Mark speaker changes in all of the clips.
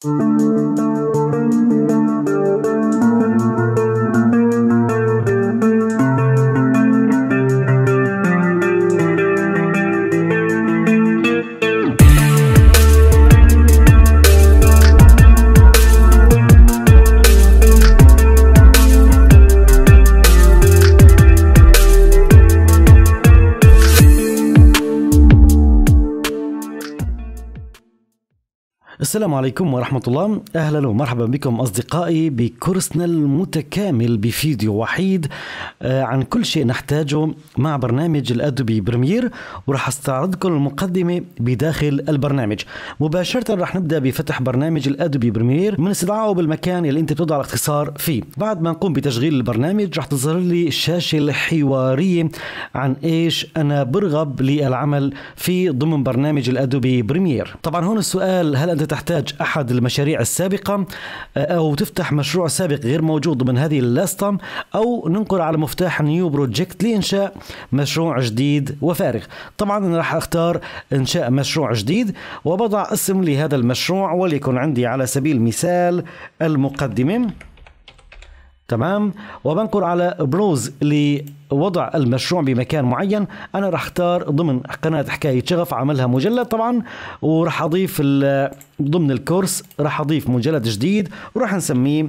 Speaker 1: Thank mm. you. السلام عليكم ورحمة الله أهلا ومرحبا بكم أصدقائي بكورسنا المتكامل بفيديو وحيد آه، عن كل شيء نحتاجه مع برنامج الأدوبي بريمير وراح استعرضكم المقدمة بداخل البرنامج مباشرة راح نبدأ بفتح برنامج الأدوبي بريمير من استدعائه بالمكان اللي انت بتضع الاختصار فيه بعد ما نقوم بتشغيل البرنامج راح تظهر لي الشاشة الحوارية عن ايش انا برغب للعمل في ضمن برنامج الأدوبي بريمير طبعا هون السؤال هل انت تحتاج احد المشاريع السابقة آه، او تفتح مشروع سابق غير موجود ضمن هذه اللاستة او ننقل على مفتاح نيو بروجكت لإنشاء مشروع جديد وفارغ طبعا أنا راح أختار إنشاء مشروع جديد وبضع اسم لهذا المشروع وليكن عندي على سبيل المثال المقدمة تمام وبنقر على بروز لوضع المشروع بمكان معين انا راح اختار ضمن قناه حكايه شغف عملها مجلد طبعا وراح اضيف ضمن الكورس راح اضيف مجلد جديد وراح نسميه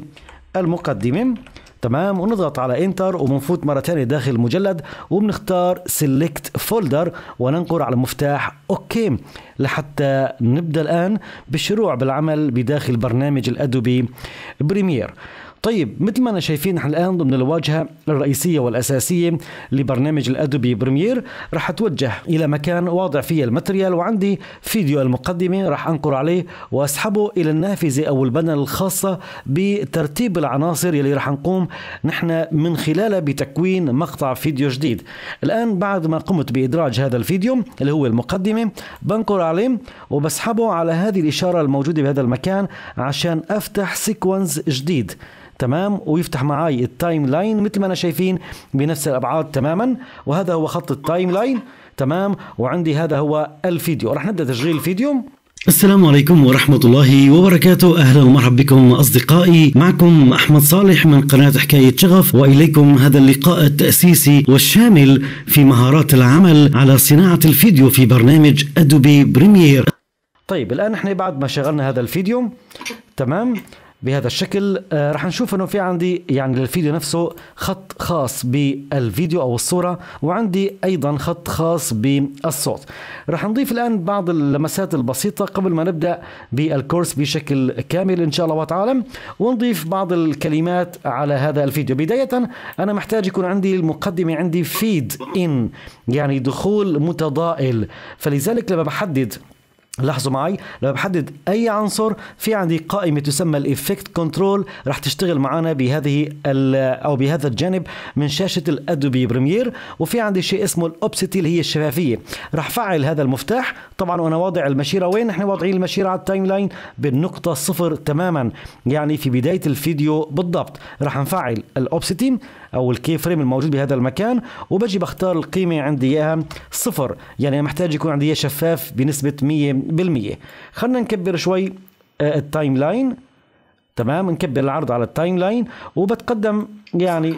Speaker 1: المقدمه تمام ونضغط على انتر وبنفوت مره ثانيه داخل المجلد وبنختار سيلكت فولدر وننقر على مفتاح اوكي لحتى نبدا الان بالشروع بالعمل بداخل برنامج الادوبي بريمير طيب مثل ما أنا شايفين نحن الآن ضمن الواجهة الرئيسية والأساسية لبرنامج الأدوبي بريمير راح أتوجه إلى مكان واضع فيه الماتريال وعندي فيديو المقدمة راح أنقر عليه وأسحبه إلى النافذة أو البنى الخاصة بترتيب العناصر يلي راح نقوم نحن من خلالها بتكوين مقطع فيديو جديد الآن بعد ما قمت بإدراج هذا الفيديو اللي هو المقدمة بنقر عليه وبسحبه على هذه الإشارة الموجودة بهذا المكان عشان أفتح سيكونس جديد تمام ويفتح معي التايم لاين مثل ما انا شايفين بنفس الابعاد تماما وهذا هو خط التايم لاين تمام وعندي هذا هو الفيديو رح نبدا تشغيل الفيديو السلام عليكم ورحمة الله وبركاته أهلا ومرحبا بكم أصدقائي معكم أحمد صالح من قناة حكاية شغف وإليكم هذا اللقاء التأسيسي والشامل في مهارات العمل على صناعة الفيديو في برنامج أدوبي بريمير طيب الآن احنا بعد ما شغلنا هذا الفيديو تمام بهذا الشكل آه، رح نشوف انه في عندي يعني للفيديو نفسه خط خاص بالفيديو او الصوره وعندي ايضا خط خاص بالصوت رح نضيف الان بعض اللمسات البسيطه قبل ما نبدا بالكورس بشكل كامل ان شاء الله وتعالى ونضيف بعض الكلمات على هذا الفيديو بدايه انا محتاج يكون عندي المقدمه عندي فيد ان يعني دخول متضائل فلذلك لما بحدد لاحظوا معي لما بحدد اي عنصر في عندي قائمه تسمى الايفكت كنترول رح تشتغل معنا بهذه او بهذا الجانب من شاشه الادوبي بريمير وفي عندي شيء اسمه الاوبسيتي اللي هي الشفافيه رح فعل هذا المفتاح طبعا وانا واضع المشيره وين نحن واضعين المشيره على التايم لاين بالنقطه صفر تماما يعني في بدايه الفيديو بالضبط رح نفعل الاوبسيتي او الكي فريم الموجود بهذا المكان وبجي بختار القيمه عندي اياها صفر يعني محتاج يكون عندي شفاف بنسبه 100% خلينا نكبر شوي آه، التايم لاين تمام نكبر العرض على التايم لاين وبتقدم يعني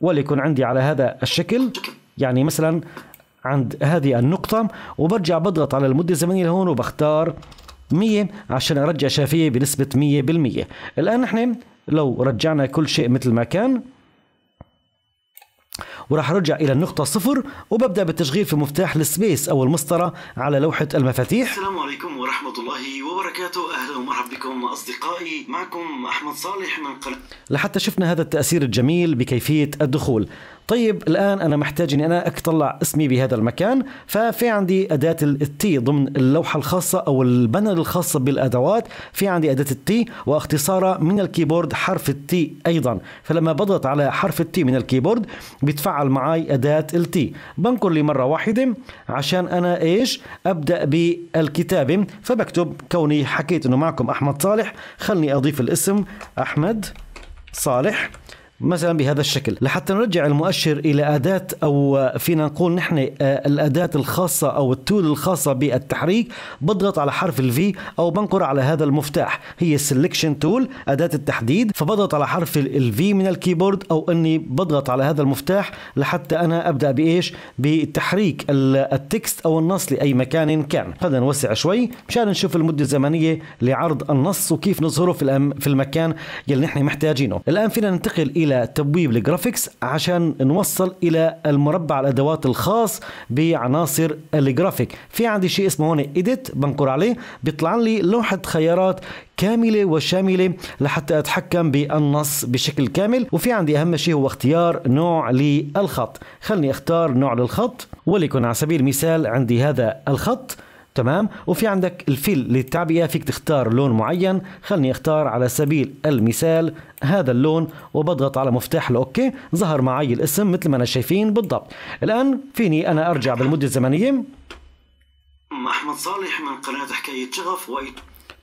Speaker 1: وليكن عندي على هذا الشكل يعني مثلا عند هذه النقطة وبرجع بضغط على المدة الزمنية لهون وبختار 100 عشان أرجع شافية بنسبة 100% الآن نحن لو رجعنا كل شيء مثل ما كان وراح ارجع الى النقطه صفر وببدا بالتشغيل في مفتاح السبيس او المسطره على لوحه المفاتيح السلام عليكم ورحمه الله وبركاته اهلا ومرحبا بكم اصدقائي معكم احمد صالح من قناه لحتى شفنا هذا التاثير الجميل بكيفيه الدخول طيب الان انا محتاج اني انا اطلع اسمي بهذا المكان ففي عندي اداه التي ضمن اللوحه الخاصه او البانر الخاصه بالادوات في عندي اداه التي واختصارها من الكيبورد حرف التي ايضا فلما بضغط على حرف التي من الكيبورد بتفعل معي اداه التي بنقر لي مره واحده عشان انا ايش ابدا بالكتابه فبكتب كوني حكيت انه معكم احمد صالح خلني اضيف الاسم احمد صالح مثلا بهذا الشكل لحتى نرجع المؤشر إلى أداة أو فينا نقول نحن آه، الأداة الخاصة أو التول الخاصة بالتحريك بضغط على حرف الفي أو بنقر على هذا المفتاح هي Selection تول أداة التحديد فبضغط على حرف الفي من الكيبورد أو أني بضغط على هذا المفتاح لحتى أنا أبدأ بإيش بتحريك التكست أو النص لأي مكان كان خلينا نوسع شوي مشان نشوف المدة الزمنية لعرض النص وكيف نظهره في المكان يلي نحن محتاجينه الآن فينا ننتقل إلى الى تبويب الجرافيكس عشان نوصل الى المربع الادوات الخاص بعناصر الجرافيك في عندي شيء اسمه هون ايديت بنقر عليه بيطلع لي لوحه خيارات كاملة وشاملة لحتى أتحكم بالنص بشكل كامل وفي عندي أهم شيء هو اختيار نوع للخط خلني أختار نوع للخط وليكن على سبيل المثال عندي هذا الخط تمام وفي عندك الفيل للتعبئه فيك تختار لون معين خلني اختار على سبيل المثال هذا اللون وبضغط على مفتاح الاوكي ظهر معي الاسم مثل ما انا شايفين بالضبط الان فيني انا ارجع بالمده الزمنيه احمد صالح من قناه حكايه شغف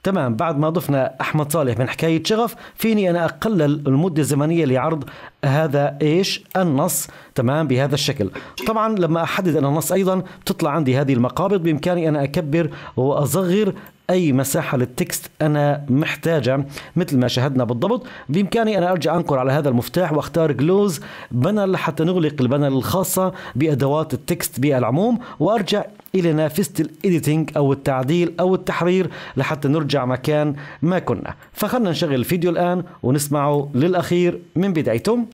Speaker 1: تمام بعد ما ضفنا احمد صالح من حكايه شغف فيني انا اقلل المده الزمنيه لعرض هذا ايش النص تمام بهذا الشكل طبعا لما احدد انا النص ايضا بتطلع عندي هذه المقابض بامكاني انا اكبر واصغر اي مساحه للتكست انا محتاجه مثل ما شاهدنا بالضبط بامكاني انا ارجع انقر على هذا المفتاح واختار جلوز بانل لحتى نغلق البانل الخاصه بادوات التكست بالعموم وارجع الى نافذه الايديتنج او التعديل او التحرير لحتى نرجع مكان ما كنا فخلنا نشغل الفيديو الان ونسمعه للاخير من بدايته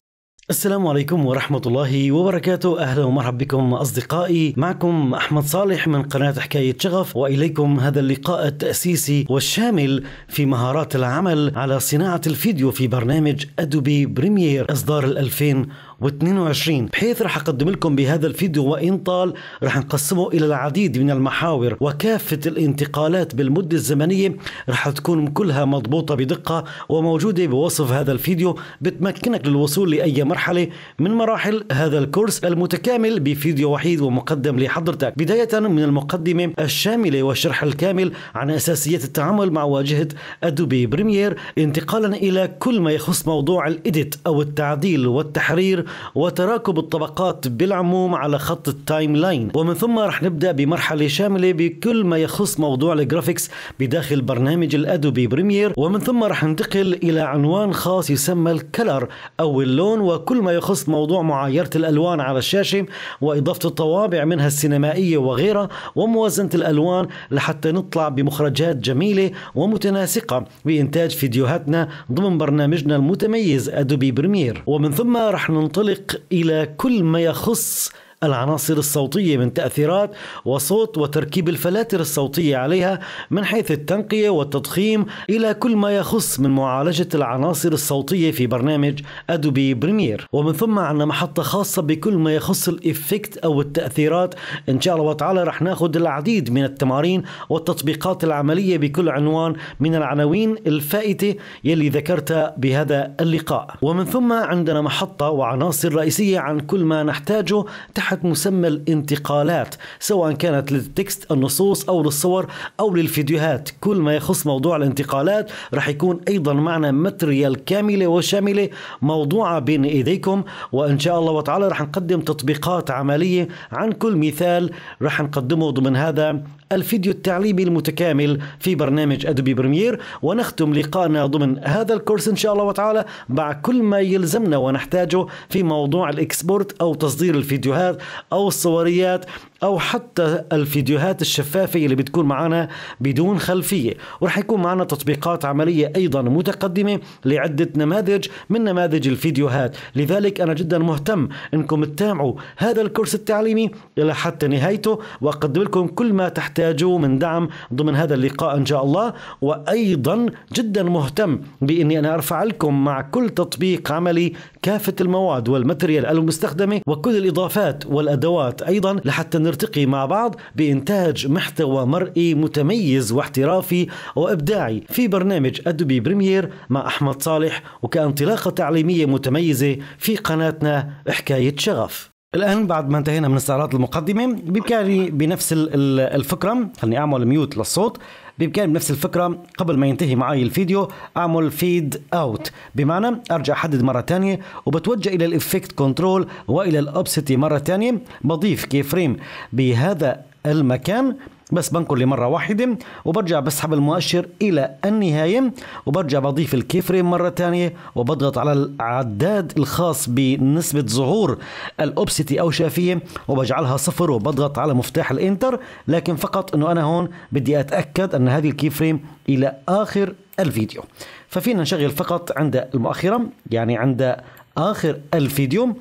Speaker 1: السلام عليكم ورحمة الله وبركاته أهلا ومرحبا بكم أصدقائي معكم أحمد صالح من قناة حكاية شغف وإليكم هذا اللقاء التأسيسي والشامل في مهارات العمل على صناعة الفيديو في برنامج أدوبي بريمير إصدار 2000 22 بحيث رح أقدم لكم بهذا الفيديو وإن طال رح نقسمه إلى العديد من المحاور وكافة الانتقالات بالمدة الزمنية رح تكون كلها مضبوطة بدقة وموجودة بوصف هذا الفيديو بتمكنك للوصول لأي مرحلة من مراحل هذا الكورس المتكامل بفيديو وحيد ومقدم لحضرتك بداية من المقدمة الشاملة والشرح الكامل عن أساسيات التعامل مع واجهة أدوبي بريمير انتقالا إلى كل ما يخص موضوع الإيديت أو التعديل والتحرير وتراكب الطبقات بالعموم على خط التايم لاين ومن ثم رح نبدأ بمرحلة شاملة بكل ما يخص موضوع الجرافيكس بداخل برنامج الأدوبي بريمير ومن ثم رح ننتقل إلى عنوان خاص يسمى الكلر أو اللون وكل ما يخص موضوع معايرة الألوان على الشاشة وإضافة الطوابع منها السينمائية وغيرها وموازنة الألوان لحتى نطلع بمخرجات جميلة ومتناسقة بإنتاج فيديوهاتنا ضمن برنامجنا المتميز أدوبي بريمير ومن ثم رح ننطلق ينطلق الى كل ما يخص العناصر الصوتية من تأثيرات وصوت وتركيب الفلاتر الصوتية عليها من حيث التنقية والتضخيم إلى كل ما يخص من معالجة العناصر الصوتية في برنامج أدوبي بريمير ومن ثم عندنا محطة خاصة بكل ما يخص الإفكت أو التأثيرات إن شاء الله تعالى رح ناخذ العديد من التمارين والتطبيقات العملية بكل عنوان من العناوين الفائتة يلي ذكرتها بهذا اللقاء ومن ثم عندنا محطة وعناصر رئيسية عن كل ما نحتاجه تحت تحت مسمى الانتقالات سواء كانت للتكست النصوص أو للصور أو للفيديوهات كل ما يخص موضوع الانتقالات راح يكون أيضا معنا ماتريال كاملة وشاملة موضوعة بين إيديكم وإن شاء الله وتعالى راح نقدم تطبيقات عملية عن كل مثال راح نقدمه ضمن هذا الفيديو التعليمي المتكامل في برنامج أدوبي بريمير ونختم لقاءنا ضمن هذا الكورس إن شاء الله وتعالى مع كل ما يلزمنا ونحتاجه في موضوع الإكسبورت أو تصدير الفيديوهات أو الصوريات او حتى الفيديوهات الشفافه اللي بتكون معنا بدون خلفيه ورح يكون معنا تطبيقات عمليه ايضا متقدمه لعده نماذج من نماذج الفيديوهات لذلك انا جدا مهتم انكم تتابعوا هذا الكورس التعليمي الى حتى نهايته واقدم لكم كل ما تحتاجوه من دعم ضمن هذا اللقاء ان شاء الله وايضا جدا مهتم باني انا ارفع لكم مع كل تطبيق عملي كافة المواد والماتريال المستخدمة وكل الإضافات والأدوات أيضا لحتى نرتقي مع بعض بإنتاج محتوى مرئي متميز واحترافي وإبداعي في برنامج أدوبي بريمير مع أحمد صالح وكانطلاقة تعليمية متميزة في قناتنا حكاية شغف الآن بعد ما انتهينا من استعراض المقدمة بإمكاني بنفس الفكرة خليني أعمل ميوت للصوت بامكاني بنفس الفكره قبل ما ينتهي معي الفيديو اعمل فيد اوت بمعنى ارجع احدد مره ثانيه وبتوجه الى الافكت كنترول والى الاوبسيتي مره ثانيه بضيف كي فريم بهذا المكان بس بنقر لمرة واحدة وبرجع بسحب المؤشر إلى النهاية وبرجع بضيف الكي فريم مرة ثانية وبضغط على العداد الخاص بنسبة ظهور الأوبسيتي أو شافية وبجعلها صفر وبضغط على مفتاح الإنتر لكن فقط أنه أنا هون بدي أتأكد أن هذه الكي فريم إلى آخر الفيديو ففينا نشغل فقط عند المؤخرة يعني عند آخر الفيديو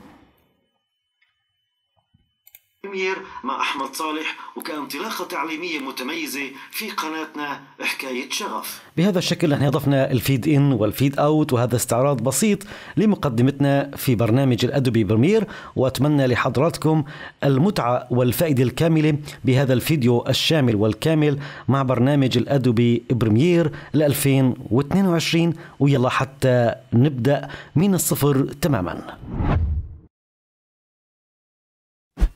Speaker 1: بريمير مع أحمد صالح وكانطلاقة تعليمية متميزة في قناتنا حكاية شغف بهذا الشكل نحن ضفنا الفيد إن والفيد أوت وهذا استعراض بسيط لمقدمتنا في برنامج الأدبي برمير وأتمنى لحضراتكم المتعة والفائدة الكاملة بهذا الفيديو الشامل والكامل مع برنامج الأدبي برمير ل 2022 ويلا حتى نبدأ من الصفر تماما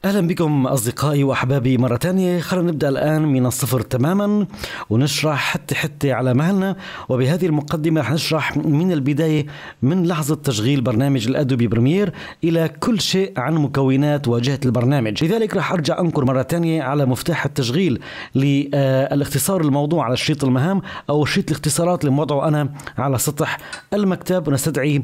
Speaker 1: اهلا بكم اصدقائي واحبابي مره ثانيه خلينا نبدا الان من الصفر تماما ونشرح حتى حتى على مهلنا وبهذه المقدمه رح نشرح من البدايه من لحظه تشغيل برنامج الادوبي بريمير الى كل شيء عن مكونات واجهه البرنامج لذلك رح ارجع انقر مره ثانيه على مفتاح التشغيل للاختصار الموضوع على شريط المهام او شريط الاختصارات اللي موضعه انا على سطح المكتب ونستدعي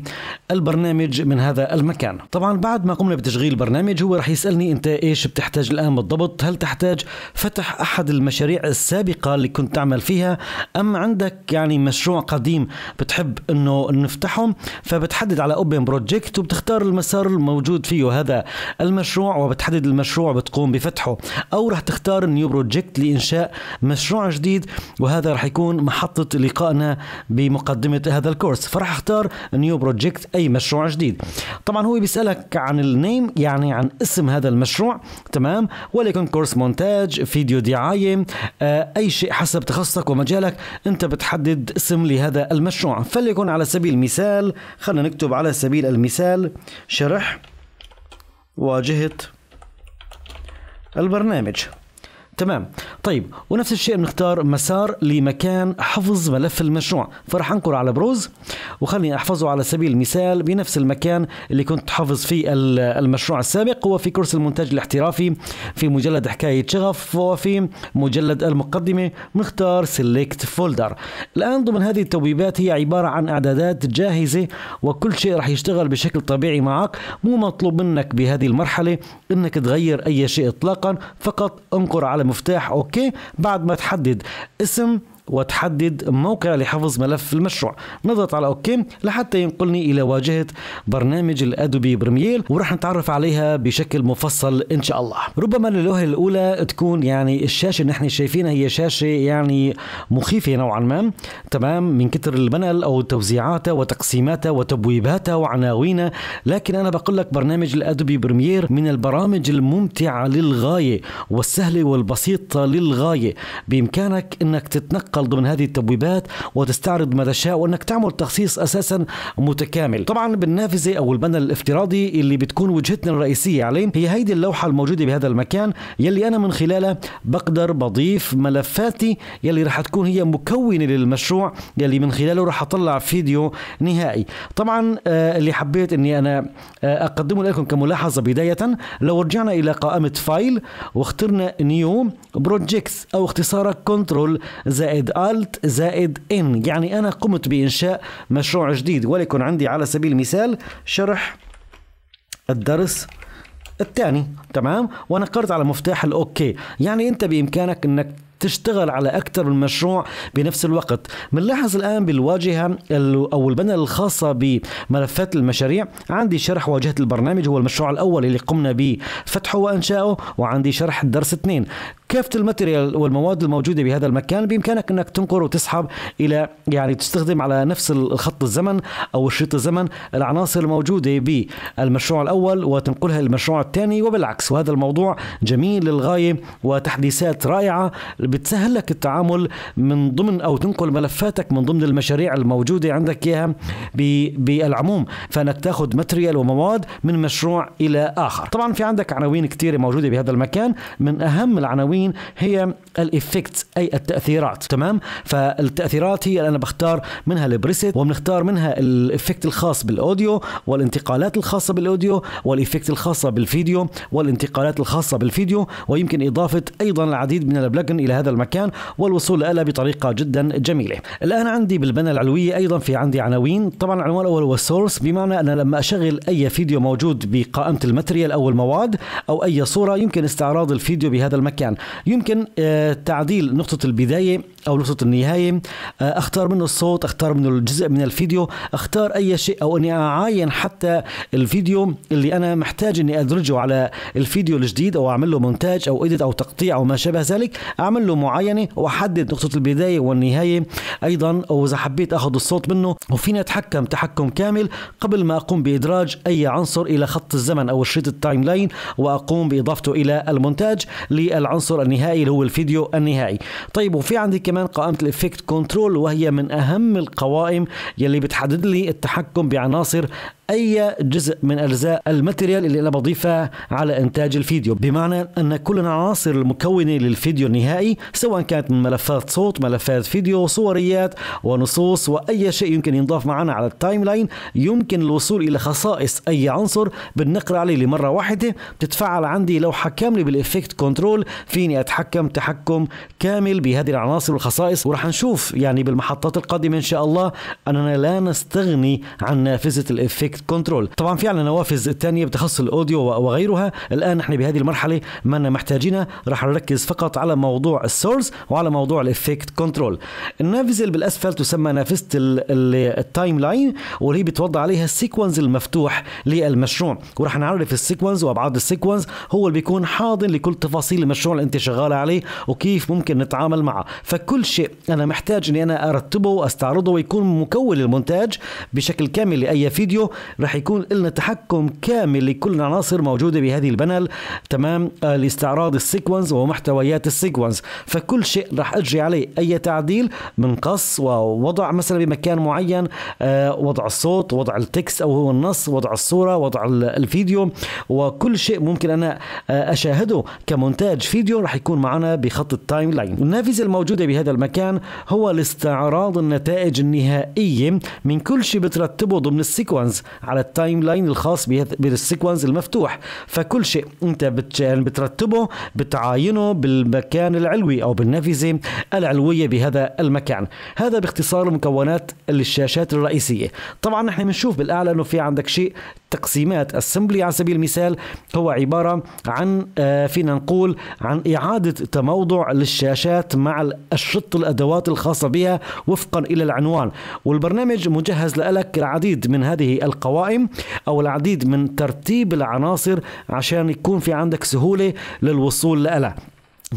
Speaker 1: البرنامج من هذا المكان طبعا بعد ما قمنا بتشغيل البرنامج هو رح يسالني انت ايش بتحتاج الان بالضبط هل تحتاج فتح احد المشاريع السابقه اللي كنت تعمل فيها ام عندك يعني مشروع قديم بتحب انه نفتحه فبتحدد على اوبن بروجكت وبتختار المسار الموجود فيه هذا المشروع وبتحدد المشروع بتقوم بفتحه او راح تختار نيو بروجكت لانشاء مشروع جديد وهذا راح يكون محطه لقائنا بمقدمه هذا الكورس فراح اختار نيو بروجكت اي مشروع جديد طبعا هو بيسالك عن النيم يعني عن اسم هذا المشروع المشروع تمام يكون كورس مونتاج فيديو دعاية آه، أي شيء حسب تخصصك ومجالك أنت بتحدد اسم لهذا المشروع فليكن على سبيل المثال خلينا نكتب على سبيل المثال شرح واجهة البرنامج تمام طيب ونفس الشيء بنختار مسار لمكان حفظ ملف المشروع فرح انقر على بروز وخليني احفظه على سبيل المثال بنفس المكان اللي كنت حافظ فيه المشروع السابق هو في كورس المونتاج الاحترافي في مجلد حكاية شغف وفي مجلد المقدمة بنختار سيلكت فولدر الآن ضمن هذه التبويبات هي عبارة عن إعدادات جاهزة وكل شيء راح يشتغل بشكل طبيعي معك مو مطلوب منك بهذه المرحلة أنك تغير أي شيء إطلاقا فقط انقر على مفتاح اوكي بعد ما تحدد اسم وتحدد موقع لحفظ ملف المشروع نضغط على اوكي لحتى ينقلني الى واجهه برنامج الادوبي بريمير وراح نتعرف عليها بشكل مفصل ان شاء الله ربما اللوحه الاولى تكون يعني الشاشه اللي نحن شايفينها هي شاشه يعني مخيفه نوعا ما تمام من كثر البنل او توزيعاتها وتقسيماتها وتبويباتها وعناوينها لكن انا بقول لك برنامج الادوبي بريمير من البرامج الممتعه للغايه والسهله والبسيطه للغايه بامكانك انك تتنقل تنقل ضمن هذه التبويبات وتستعرض ما تشاء وانك تعمل تخصيص اساسا متكامل طبعا بالنافذه او البنا الافتراضي اللي بتكون وجهتنا الرئيسيه عليه هي هيدي اللوحه الموجوده بهذا المكان يلي انا من خلالها بقدر بضيف ملفاتي يلي رح تكون هي مكونه للمشروع يلي من خلاله رح اطلع فيديو نهائي طبعا آه، اللي حبيت اني انا آه، اقدمه لكم كملاحظه بدايه لو رجعنا الى قائمه فايل واخترنا نيو بروجكتس او اختصارا كنترول زائد زائد الت زائد ان يعني انا قمت بانشاء مشروع جديد وليكن عندي على سبيل المثال شرح الدرس الثاني تمام وانا قرت على مفتاح الاوكي يعني انت بامكانك انك تشتغل على أكثر من مشروع بنفس الوقت بنلاحظ الآن بالواجهة أو البنى الخاصة بملفات المشاريع عندي شرح واجهة البرنامج هو المشروع الأول اللي قمنا بفتحه وإنشائه وعندي شرح الدرس اثنين كافه الماتيريال والمواد الموجوده بهذا المكان بامكانك انك تنقر وتسحب الى يعني تستخدم على نفس الخط الزمن او الشريط الزمن العناصر الموجوده بالمشروع الاول وتنقلها للمشروع الثاني وبالعكس وهذا الموضوع جميل للغايه وتحديثات رائعه بتسهل لك التعامل من ضمن او تنقل ملفاتك من ضمن المشاريع الموجوده عندك اياها بالعموم فانك تاخذ ماتريال ومواد من مشروع الى اخر طبعا في عندك عناوين كثيره موجوده بهذا المكان من اهم العناوين Green. Um, الايفكتس اي التاثيرات تمام فالتاثيرات هي اللي انا بختار منها البريست وبنختار منها الايفكت الخاص بالاوديو والانتقالات الخاصه بالاوديو والايفكت الخاصه بالفيديو والانتقالات الخاصه بالفيديو ويمكن اضافه ايضا العديد من البلجن الى هذا المكان والوصول لها بطريقه جدا جميله الان عندي بالبنى العلويه ايضا في عندي عناوين طبعا العنوان الاول هو السورس بمعنى انا لما اشغل اي فيديو موجود بقائمه الماتريال او المواد او اي صوره يمكن استعراض الفيديو بهذا المكان يمكن آه، تعديل نقطة البداية أو نقطة النهاية آه، أختار منه الصوت أختار منه الجزء من الفيديو أختار أي شيء أو أني أعاين حتى الفيديو اللي أنا محتاج أني أدرجه على الفيديو الجديد أو أعمل له مونتاج أو إيديت أو تقطيع أو ما شابه ذلك أعمل له معاينة وأحدد نقطة البداية والنهاية أيضا أو إذا حبيت أخذ الصوت منه وفيني أتحكم تحكم كامل قبل ما أقوم بإدراج أي عنصر إلى خط الزمن أو الشريط التايم لاين وأقوم بإضافته إلى المونتاج للعنصر النهائي اللي هو الفيديو الفيديو النهائي طيب وفي عندي كمان قائمة الافكت كنترول وهي من اهم القوائم يلي بتحدد لي التحكم بعناصر اي جزء من اجزاء الماتيريال اللي انا بضيفها على انتاج الفيديو بمعنى ان كل العناصر المكونه للفيديو النهائي سواء كانت من ملفات صوت ملفات فيديو صوريات ونصوص واي شيء يمكن ينضاف معنا على التايم لاين يمكن الوصول الى خصائص اي عنصر بالنقر عليه لمره واحده بتتفعل عندي لوحه كامله بالافكت كنترول فيني اتحكم تحكم كامل بهذه العناصر والخصائص وراح نشوف يعني بالمحطات القادمه ان شاء الله اننا لا نستغني عن نافذه الافكت كنترول طبعا في عنا نوافذ ثانيه بتخص الاوديو وغيرها الان نحن بهذه المرحله ما محتاجينها راح نركز فقط على موضوع السورس وعلى موضوع الافكت كنترول النافذه اللي بالاسفل تسمى نافذه التايم لاين واللي بتوضع عليها السيكونز المفتوح للمشروع وراح نعرف السيكونز وابعاد السيكونز هو اللي بيكون حاضن لكل تفاصيل المشروع اللي انت شغال عليه وكيف ممكن نتعامل معه فكل شيء انا محتاج اني انا ارتبه واستعرضه ويكون مكون للمونتاج بشكل كامل لاي فيديو رح يكون لنا تحكم كامل لكل العناصر موجودة بهذه البنل تمام آه لاستعراض السيكونز ومحتويات السيكونز فكل شيء رح أجري عليه أي تعديل من قص ووضع مثلا بمكان معين آه وضع الصوت وضع التكست أو هو النص وضع الصورة وضع الفيديو وكل شيء ممكن أنا آه أشاهده كمونتاج فيديو رح يكون معنا بخط التايم لاين النافذة الموجودة بهذا المكان هو لاستعراض النتائج النهائية من كل شيء بترتبه ضمن السيكونز على التايم لاين الخاص بالسيكونس المفتوح فكل شيء انت يعني بترتبه بتعاينه بالمكان العلوي او بالنافذه العلويه بهذا المكان هذا باختصار مكونات الشاشات الرئيسيه طبعا نحن بنشوف بالاعلى انه في عندك شيء تقسيمات السمبلي على سبيل المثال هو عبارة عن آه، فينا نقول عن إعادة تموضع للشاشات مع أشرطة الأدوات الخاصة بها وفقا إلى العنوان والبرنامج مجهز لك العديد من هذه القوائم أو العديد من ترتيب العناصر عشان يكون في عندك سهولة للوصول لها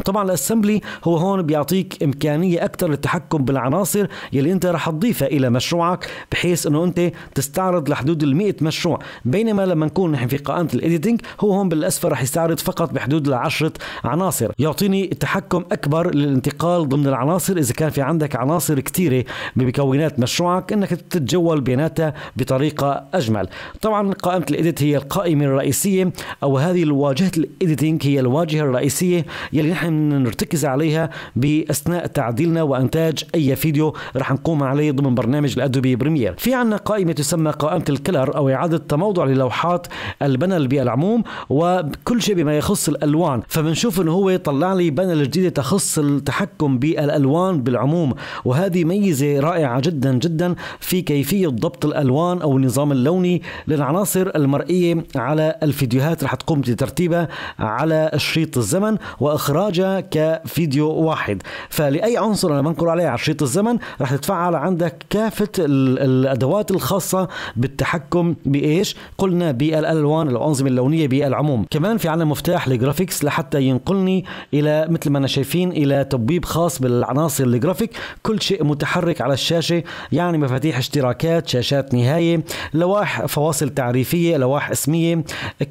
Speaker 1: طبعا الاسمبلي هو هون بيعطيك امكانيه اكثر للتحكم بالعناصر يلي انت رح تضيفها الى مشروعك بحيث انه انت تستعرض لحدود ال مشروع بينما لما نكون نحن في قائمه الايديتنج هو هون بالاسفل رح يستعرض فقط بحدود العشرة عناصر يعطيني تحكم اكبر للانتقال ضمن العناصر اذا كان في عندك عناصر كثيره بمكونات مشروعك انك تتجول بيناتها بطريقه اجمل طبعا قائمه الايديت هي القائمه الرئيسيه او هذه الواجهه الايديتنج هي الواجهه الرئيسيه يلي نحن نحن نرتكز عليها باثناء تعديلنا وانتاج اي فيديو راح نقوم عليه ضمن برنامج الادوبي بريمير في عندنا قائمه تسمى قائمه الكلر او اعاده تموضع للوحات البنل بالعموم وكل شيء بما يخص الالوان فبنشوف انه هو طلع لي بنل جديده تخص التحكم بالالوان بالعموم وهذه ميزه رائعه جدا جدا في كيفيه ضبط الالوان او النظام اللوني للعناصر المرئيه على الفيديوهات راح تقوم بترتيبها على شريط الزمن واخراج تتراجع كفيديو واحد فلأي عنصر أنا بنقل عليه على شريط الزمن رح تتفعل عندك كافة الأدوات الخاصة بالتحكم بإيش قلنا بالألوان الأنظمة اللونية بالعموم كمان في عنا مفتاح الجرافيكس لحتى ينقلني إلى مثل ما أنا شايفين إلى تبويب خاص بالعناصر الجرافيك كل شيء متحرك على الشاشة يعني مفاتيح اشتراكات شاشات نهاية لوائح فواصل تعريفية لوائح اسمية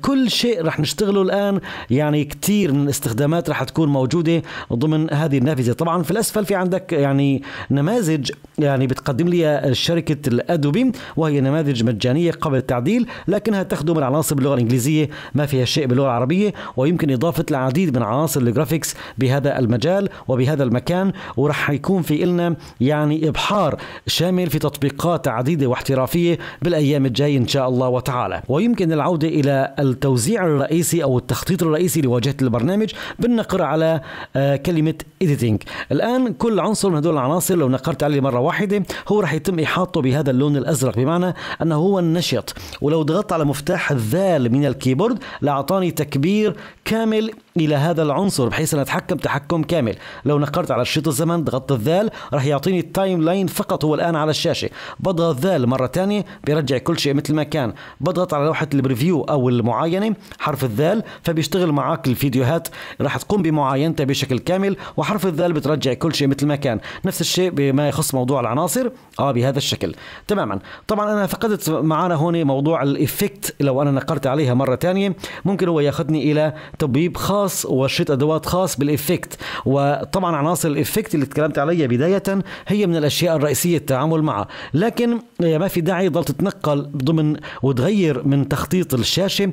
Speaker 1: كل شيء رح نشتغله الآن يعني كتير من الاستخدامات رح تكون موجوده ضمن هذه النافذه طبعا في الاسفل في عندك يعني نماذج يعني بتقدم لي شركه الادوبي وهي نماذج مجانيه قبل التعديل لكنها تخدم العناصر باللغه الانجليزيه ما فيها شيء باللغه العربيه ويمكن اضافه العديد من عناصر الجرافيكس بهذا المجال وبهذا المكان ورح يكون في إلنا يعني إبحار شامل في تطبيقات عديدة واحترافية بالأيام الجاية إن شاء الله وتعالى ويمكن العودة إلى التوزيع الرئيسي أو التخطيط الرئيسي لواجهة البرنامج بالنقر على على آه، كلمه editing الان كل عنصر من هدول العناصر لو نقرت عليه مره واحده هو راح يتم احاطه بهذا اللون الازرق بمعنى انه هو النشط ولو ضغطت على مفتاح الذال من الكيبورد لاعطاني تكبير كامل الى هذا العنصر بحيث ان اتحكم تحكم كامل لو نقرت على الشريط الزمن ضغطت الذال راح يعطيني التايم لاين فقط هو الان على الشاشه بضغط ذال مره ثانيه بيرجع كل شيء مثل ما كان بضغط على لوحه البريفيو او المعاينه حرف الذال فبيشتغل معك الفيديوهات راح تقوم بمعاينتها بشكل كامل وحرف الذال بترجع كل شيء مثل ما كان نفس الشيء بما يخص موضوع العناصر اه بهذا الشكل تماما طبعا انا فقدت معنا هون موضوع الايفكت لو انا نقرت عليها مره ثانيه ممكن هو ياخذني الى تبويب خاص خاص ورشه ادوات خاص بالافكت وطبعا عناصر الافكت اللي تكلمت عليها بدايه هي من الاشياء الرئيسيه التعامل معها لكن ما في داعي تضل تتنقل ضمن وتغير من تخطيط الشاشه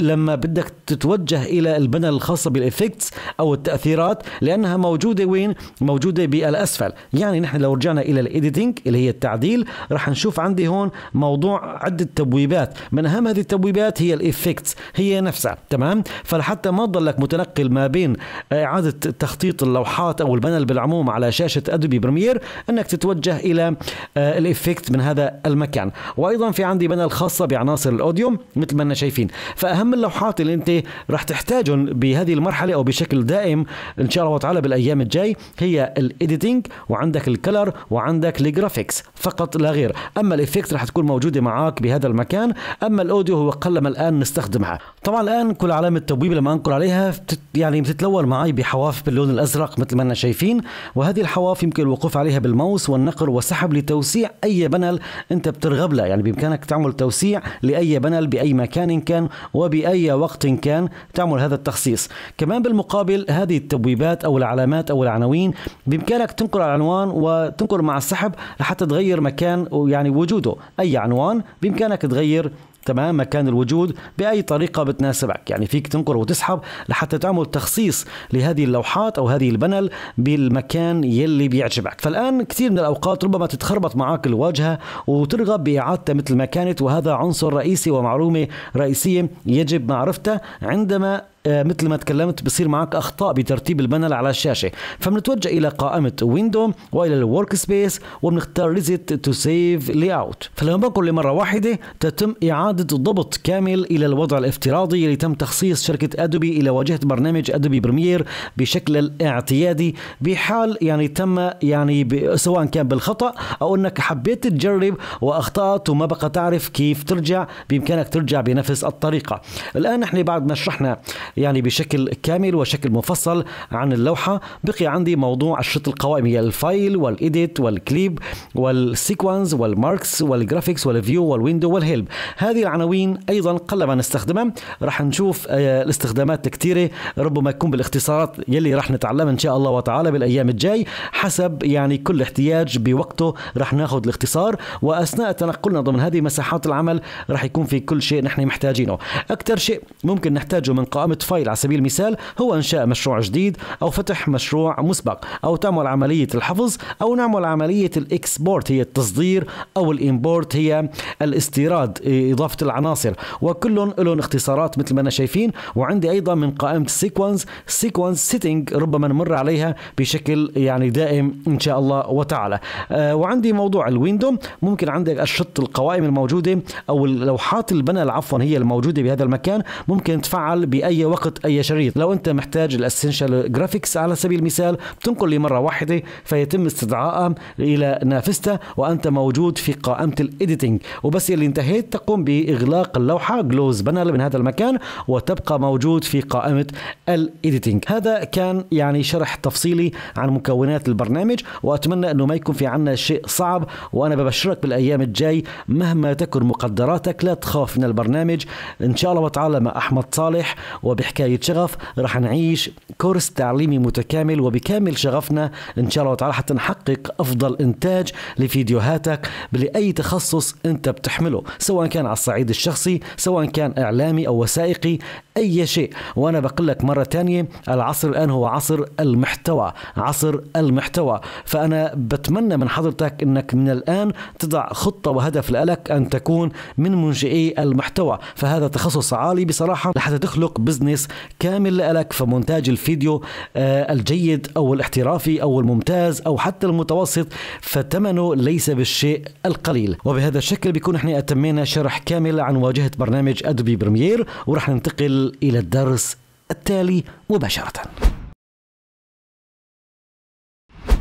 Speaker 1: لما بدك تتوجه الى البنى الخاصه بالافكتس او التاثيرات لانها موجوده وين موجوده بالاسفل يعني نحن لو رجعنا الى الايديتنج اللي هي التعديل رح نشوف عندي هون موضوع عده تبويبات من اهم هذه التبويبات هي الافكتس هي نفسها تمام فلحتى ما تضلك متنقل ما بين إعادة تخطيط اللوحات أو البانل بالعموم على شاشة أدوبي بريمير أنك تتوجه إلى آه، الإفكت من هذا المكان وأيضا في عندي بانل خاصة بعناصر الأوديو مثل ما أنا شايفين فأهم اللوحات اللي أنت راح تحتاجهم بهذه المرحلة أو بشكل دائم إن شاء الله وتعالى بالأيام الجاي هي الإديتينج وعندك الكلر وعندك الجرافيكس فقط لا غير أما الإفكت راح تكون موجودة معك بهذا المكان أما الأوديو هو قلما الآن نستخدمها طبعا الآن كل علامة التبويب لما أنقل عليها بتت يعني بتتلون معي بحواف باللون الازرق مثل ما احنا شايفين وهذه الحواف يمكن الوقوف عليها بالماوس والنقر والسحب لتوسيع اي بنل انت بترغب له يعني بامكانك تعمل توسيع لاي بنل باي مكان كان وباي وقت كان تعمل هذا التخصيص كمان بالمقابل هذه التبويبات او العلامات او العناوين بامكانك تنقل العنوان وتنقل مع السحب لحتى تغير مكان يعني وجوده اي عنوان بامكانك تغير تمام مكان الوجود باي طريقه بتناسبك يعني فيك تنقر وتسحب لحتى تعمل تخصيص لهذه اللوحات او هذه البنل بالمكان يلي بيعجبك فالان كثير من الاوقات ربما تتخربط معك الواجهه وترغب باعادتها مثل ما كانت وهذا عنصر رئيسي ومعلومه رئيسيه يجب معرفتها عندما آه، مثل ما تكلمت بصير معك اخطاء بترتيب البانل على الشاشه فبنتوجه الى قائمه ويندو والى الورك سبيس وبنختار ريزيت تو سيف لي اوت فلما بنقل لمره واحده تتم اعاده ضبط كامل الى الوضع الافتراضي اللي تم تخصيص شركه ادوبي الى واجهه برنامج ادوبي بريمير بشكل الاعتيادي بحال يعني تم يعني سواء كان بالخطا او انك حبيت تجرب واخطات وما بقى تعرف كيف ترجع بامكانك ترجع بنفس الطريقه الان نحن بعد ما شرحنا يعني بشكل كامل وشكل مفصل عن اللوحة بقي عندي موضوع الشط القوائمي الفايل والإيديت والكليب والسيكونز والماركس والجرافيكس والفيو والويندو والهيلب هذه العناوين أيضا قل ما نستخدمها راح نشوف آه، الاستخدامات كثيرة ربما يكون بالاختصارات يلي راح نتعلم إن شاء الله وتعالى بالأيام الجاي حسب يعني كل احتياج بوقته راح ناخذ الاختصار وأثناء تنقلنا ضمن هذه مساحات العمل راح يكون في كل شيء نحن محتاجينه أكثر شيء ممكن نحتاجه من قائمة فايل على سبيل المثال هو إنشاء مشروع جديد أو فتح مشروع مسبق أو تعمل عملية الحفظ أو نعمل عملية الإكسبورت هي التصدير أو الإمبورت هي الاستيراد إضافة العناصر وكلهم لهم اختصارات مثل ما أنا شايفين وعندي أيضا من قائمة السيكونس سيكونس سيتنج ربما نمر عليها بشكل يعني دائم إن شاء الله وتعالى أه وعندي موضوع الويندو ممكن عندك الشط القوائم الموجودة أو لوحات البنى عفوا هي الموجودة بهذا المكان ممكن تفعل بأي وقت اي شريط لو انت محتاج الاسنشال جرافيكس على سبيل المثال بتنقل لمره واحده فيتم استدعائها الى نافستا وانت موجود في قائمه الايديتنج وبس اللي انتهيت تقوم باغلاق اللوحه جلوز بانل من هذا المكان وتبقى موجود في قائمه الايديتنج هذا كان يعني شرح تفصيلي عن مكونات البرنامج واتمنى انه ما يكون في عنا شيء صعب وانا ببشرك بالايام الجاي مهما تكن مقدراتك لا تخاف من البرنامج ان شاء الله وتعالى مع احمد صالح وب بحكاية شغف رح نعيش كورس تعليمي متكامل وبكامل شغفنا إن شاء الله تعالى حتى نحقق أفضل إنتاج لفيديوهاتك لأي تخصص أنت بتحمله سواء كان على الصعيد الشخصي سواء كان إعلامي أو وثائقي أي شيء وأنا بقول لك مرة تانية العصر الآن هو عصر المحتوى عصر المحتوى فأنا بتمنى من حضرتك أنك من الآن تضع خطة وهدف لك أن تكون من منشئي المحتوى فهذا تخصص عالي بصراحة لحتى تخلق بزنس مستانس كامل لك فمونتاج الفيديو آه، الجيد أو الاحترافي أو الممتاز أو حتى المتوسط فثمنه ليس بالشيء القليل وبهذا الشكل بيكون احنا اتمينا شرح كامل عن واجهة برنامج أدوبي بريمير ورح ننتقل إلى الدرس التالي مباشرة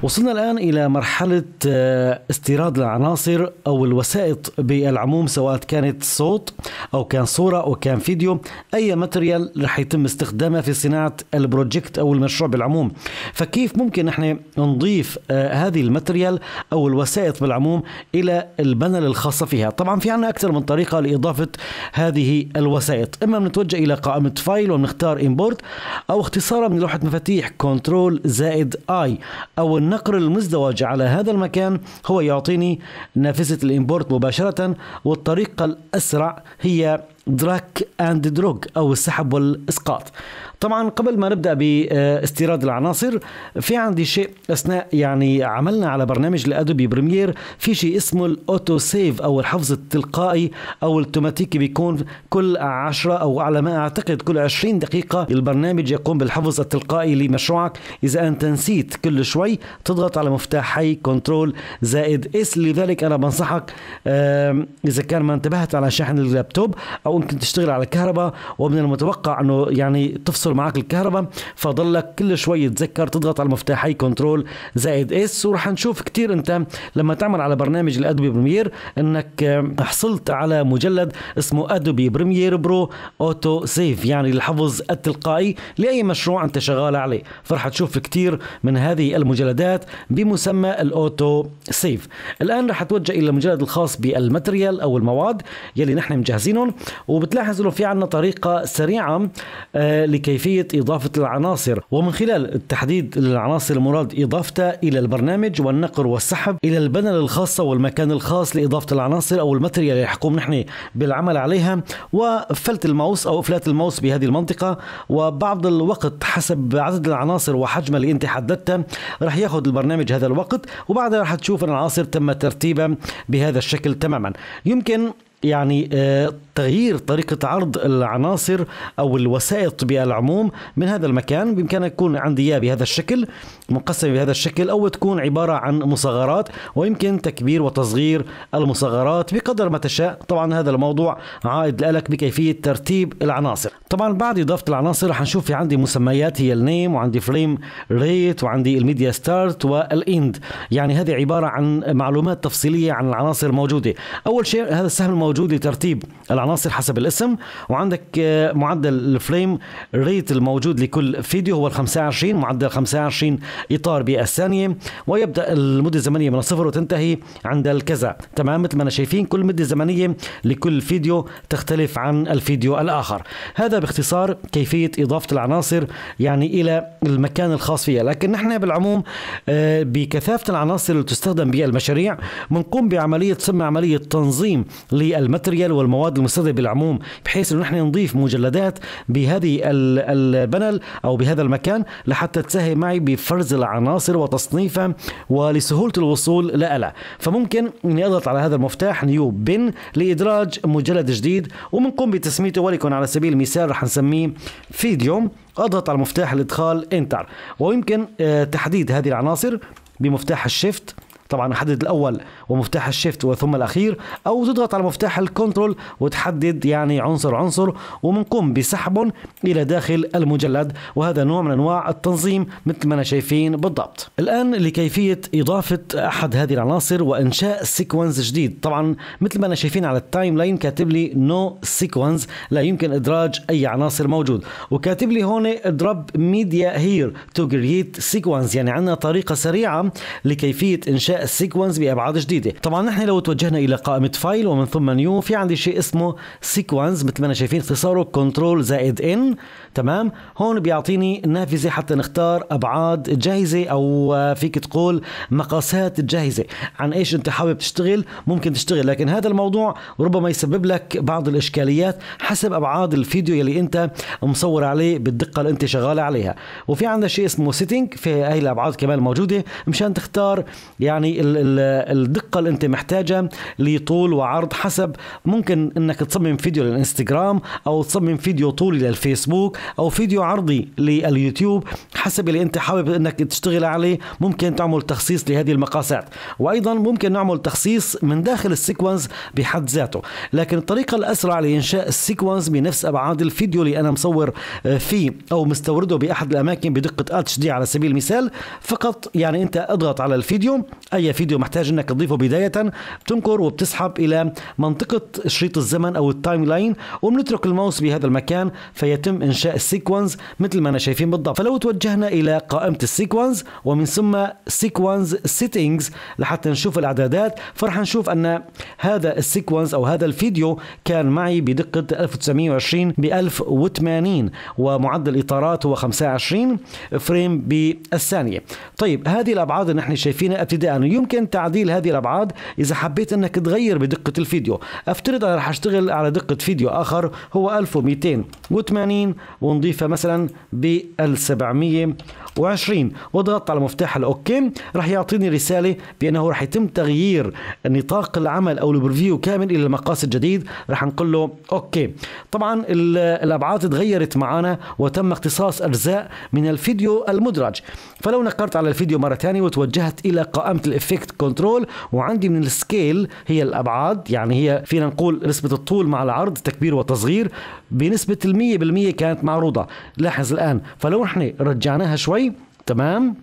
Speaker 1: وصلنا الآن إلى مرحلة آه، استيراد العناصر أو الوسائط بالعموم سواء كانت صوت أو كان صورة أو كان فيديو أي ماتريال رح يتم استخدامها في صناعة البروجكت أو المشروع بالعموم فكيف ممكن نحن نضيف آه، هذه الماتريال أو الوسائط بالعموم إلى البنل الخاصة فيها طبعا في عنا أكثر من طريقة لإضافة هذه الوسائط إما بنتوجه إلى قائمة فايل وبنختار امبورت أو اختصارا من لوحة مفاتيح كنترول زائد آي أو النقر المزدوج على هذا المكان هو يعطيني نافذة الإمبورت مباشرة والطريقة الأسرع هي دراك اند دروغ أو السحب والإسقاط طبعا قبل ما نبدا باستيراد العناصر في عندي شيء اثناء يعني عملنا على برنامج الادوبي بريمير في شيء اسمه الاوتو سيف او الحفظ التلقائي او الاوتوماتيكي بيكون كل 10 او على ما اعتقد كل 20 دقيقه البرنامج يقوم بالحفظ التلقائي لمشروعك اذا انت نسيت كل شوي تضغط على مفتاحي كنترول زائد اس لذلك انا بنصحك اذا كان ما انتبهت على شحن اللابتوب او ممكن تشتغل على الكهرباء ومن المتوقع انه يعني تفصل تفصل معك الكهرباء فضلك كل شوي تذكر تضغط على المفتاحي كنترول زائد اس ورح نشوف كتير انت لما تعمل على برنامج الادوبي بريمير انك آه، حصلت على مجلد اسمه ادوبي بريمير برو اوتو سيف يعني الحفظ التلقائي لاي مشروع انت شغال عليه فرح تشوف كتير من هذه المجلدات بمسمى الاوتو سيف الان رح توجه الى المجلد الخاص بالماتريال او المواد يلي نحن مجهزينهم وبتلاحظ انه في عندنا طريقه سريعه آه، لكي كيفية إضافة العناصر ومن خلال التحديد العناصر المراد إضافتها إلى البرنامج والنقر والسحب إلى البنل الخاصة والمكان الخاص لإضافة العناصر أو الماتريال اللي يحكم نحن بالعمل عليها وفلت الماوس أو إفلات الماوس بهذه المنطقة وبعض الوقت حسب عدد العناصر وحجمها اللي أنت حددتها راح ياخذ البرنامج هذا الوقت وبعدها راح تشوف العناصر تم ترتيبها بهذا الشكل تماما يمكن يعني آه، تغيير طريقة عرض العناصر أو الوسائط بالعموم من هذا المكان بإمكانها تكون عندي إياه بهذا الشكل مقسمة بهذا الشكل أو تكون عبارة عن مصغرات ويمكن تكبير وتصغير المصغرات بقدر ما تشاء طبعا هذا الموضوع عائد لك بكيفية ترتيب العناصر طبعا بعد إضافة العناصر رح نشوف في عندي مسميات هي النيم وعندي فريم ريت وعندي الميديا ستارت والإند يعني هذه عبارة عن معلومات تفصيلية عن العناصر الموجودة أول شيء هذا السهم الموجود موجود ترتيب العناصر حسب الاسم وعندك آه، معدل الفريم ريت الموجود لكل فيديو هو ال 25 معدل 25 اطار بالثانيه ويبدا المده الزمنيه من الصفر وتنتهي عند الكذا تمام مثل ما انا شايفين كل مده زمنيه لكل فيديو تختلف عن الفيديو الاخر هذا باختصار كيفيه اضافه العناصر يعني الى المكان الخاص فيها لكن نحن بالعموم آه، بكثافه العناصر اللي تستخدم بالمشاريع بنقوم بعمليه تسمى عمليه تنظيم الماتريال والمواد المستخدمه بالعموم بحيث انه نحن نضيف مجلدات بهذه البنل او بهذا المكان لحتى تساهم معي بفرز العناصر وتصنيفها ولسهوله الوصول لها فممكن اني اضغط على هذا المفتاح نيو بن لادراج مجلد جديد وبنقوم بتسميته ولكن على سبيل المثال رح نسميه فيديو اضغط على مفتاح الادخال انتر ويمكن آه، تحديد هذه العناصر بمفتاح الشيفت طبعا حدد الاول ومفتاح الشيفت وثم الاخير او تضغط على مفتاح الكنترول وتحدد يعني عنصر عنصر وبنقوم بسحبهم الى داخل المجلد وهذا نوع من انواع التنظيم مثل ما أنا شايفين بالضبط الان لكيفيه اضافه احد هذه العناصر وانشاء سيكونس جديد طبعا مثل ما أنا شايفين على التايم لاين كاتب لي نو no سيكونس لا يمكن ادراج اي عناصر موجود وكاتب لي هون اضرب ميديا هير تو كرييت سيكونس يعني عندنا طريقه سريعه لكيفيه انشاء انشاء السيكونس بابعاد جديده طبعا نحن لو توجهنا الى قائمه فايل ومن ثم نيو في عندي شيء اسمه سيكونس مثل ما انا شايفين اختصاره كنترول زائد ان تمام هون بيعطيني نافذه حتى نختار ابعاد جاهزه او آه، فيك تقول مقاسات جاهزه عن ايش انت حابب تشتغل ممكن تشتغل لكن هذا الموضوع ربما يسبب لك بعض الاشكاليات حسب ابعاد الفيديو يلي انت مصور عليه بالدقه اللي انت شغال عليها وفي عندنا شيء اسمه سيتنج في هاي الابعاد كمان موجوده مشان تختار يعني يعني الدقه اللي انت محتاجها لطول وعرض حسب ممكن انك تصمم فيديو للانستغرام او تصمم فيديو طولي للفيسبوك او فيديو عرضي لليوتيوب حسب اللي انت حابب انك تشتغل عليه ممكن تعمل تخصيص لهذه المقاسات وايضا ممكن نعمل تخصيص من داخل السيكونس بحد ذاته لكن الطريقه الاسرع لانشاء السيكونس بنفس ابعاد الفيديو اللي انا مصور آه، فيه او مستورده باحد الاماكن بدقه اتش دي على سبيل المثال فقط يعني انت اضغط على الفيديو اي فيديو محتاج انك تضيفه بدايه بتنقر وبتسحب الى منطقه شريط الزمن او التايم لاين وبنترك الماوس بهذا المكان فيتم انشاء السيكونز مثل ما انا شايفين بالضبط فلو توجهنا الى قائمه السيكونز ومن ثم سيكونز سيتنجز لحتى نشوف الاعدادات فرح نشوف ان هذا السيكونز او هذا الفيديو كان معي بدقه 1920 ب 1080 ومعدل الاطارات هو 25 فريم بالثانيه طيب هذه الابعاد اللي نحن شايفينها ابتداء يمكن تعديل هذه الابعاد اذا حبيت انك تغير بدقه الفيديو افترض انا رح اشتغل على دقه فيديو اخر هو 1280 ونضيفها مثلا ب 1700 وعشرين واضغط على مفتاح الاوكي راح يعطيني رساله بانه راح يتم تغيير نطاق العمل او البريفيو كامل الى المقاس الجديد راح نقول له اوكي طبعا الابعاد تغيرت معنا وتم اختصاص اجزاء من الفيديو المدرج فلو نقرت على الفيديو مره ثانيه وتوجهت الى قائمه الافكت كنترول وعندي من السكيل هي الابعاد يعني هي فينا نقول نسبه الطول مع العرض تكبير وتصغير بنسبه 100% كانت معروضه لاحظ الان فلو نحن رجعناها شوي تمام